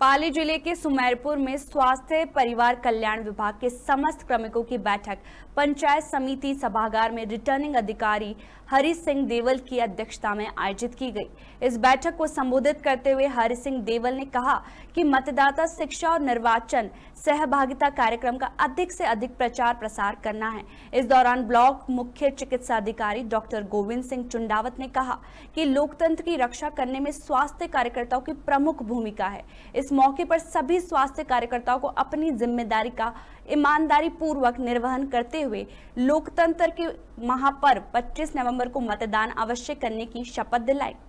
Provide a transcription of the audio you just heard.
पाली जिले के सुमेरपुर में स्वास्थ्य परिवार कल्याण विभाग के समस्त क्रमिकों की बैठक पंचायत समिति सभागार में रिटर्निंग अधिकारी हरि सिंह देवल की अध्यक्षता में आयोजित की गई इस बैठक को संबोधित करते हुए हरि सिंह देवल ने कहा कि मतदाता शिक्षा और निर्वाचन सहभागिता कार्यक्रम का अधिक से अधिक प्रचार प्रसार करना है इस दौरान ब्लॉक मुख्य चिकित्सा अधिकारी डॉक्टर गोविंद सिंह चुंडावत ने कहा कि लोकतंत्र की रक्षा करने में स्वास्थ्य कार्यकर्ताओं की प्रमुख भूमिका है इस इस मौके पर सभी स्वास्थ्य कार्यकर्ताओं को अपनी जिम्मेदारी का ईमानदारी पूर्वक निर्वहन करते हुए लोकतंत्र के महापर्व 25 नवंबर को मतदान अवश्य करने की शपथ दिलाई